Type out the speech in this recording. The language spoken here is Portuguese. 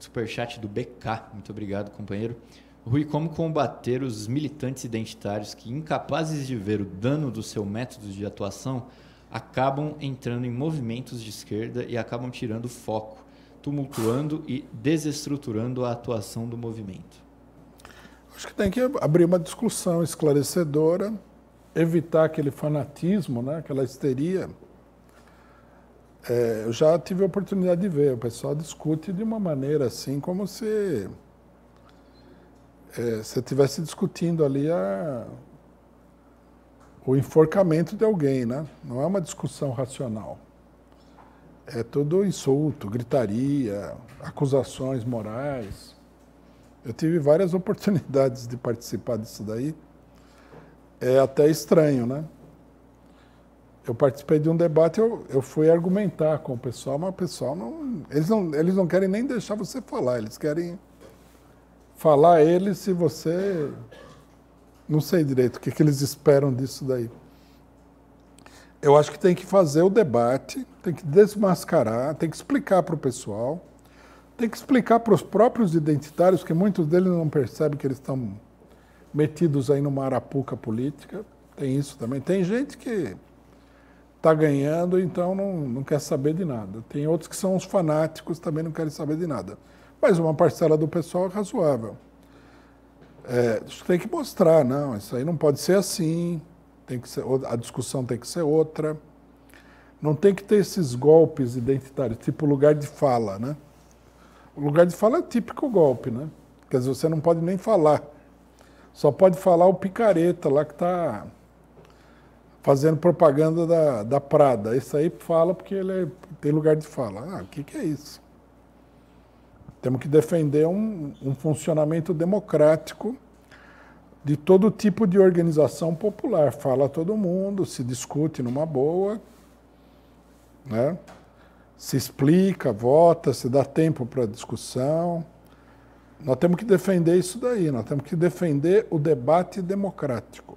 superchat do BK. Muito obrigado, companheiro. Rui, como combater os militantes identitários que, incapazes de ver o dano do seu método de atuação, acabam entrando em movimentos de esquerda e acabam tirando foco, tumultuando e desestruturando a atuação do movimento? Acho que tem que abrir uma discussão esclarecedora, evitar aquele fanatismo, né? aquela histeria é, eu já tive a oportunidade de ver, o pessoal discute de uma maneira assim, como se é, você estivesse discutindo ali a, o enforcamento de alguém, né? Não é uma discussão racional. É todo insulto, gritaria, acusações morais. Eu tive várias oportunidades de participar disso daí. É até estranho, né? eu participei de um debate, eu, eu fui argumentar com o pessoal, mas o pessoal não eles, não. eles não querem nem deixar você falar, eles querem falar a eles se você. Não sei direito o que, que eles esperam disso daí. Eu acho que tem que fazer o debate, tem que desmascarar, tem que explicar para o pessoal, tem que explicar para os próprios identitários, que muitos deles não percebem que eles estão metidos aí numa arapuca política. Tem isso também. Tem gente que está ganhando, então não, não quer saber de nada. Tem outros que são os fanáticos, também não querem saber de nada. Mas uma parcela do pessoal é razoável. É, isso tem que mostrar, não, isso aí não pode ser assim, tem que ser, a discussão tem que ser outra. Não tem que ter esses golpes identitários, tipo lugar de fala, né? O lugar de fala é típico golpe, né? Quer dizer, você não pode nem falar. Só pode falar o picareta lá que está fazendo propaganda da, da Prada. Isso aí fala porque ele é, tem lugar de fala. Ah, o que, que é isso? Temos que defender um, um funcionamento democrático de todo tipo de organização popular. Fala todo mundo, se discute numa boa, né? se explica, vota, se dá tempo para discussão. Nós temos que defender isso daí, nós temos que defender o debate democrático.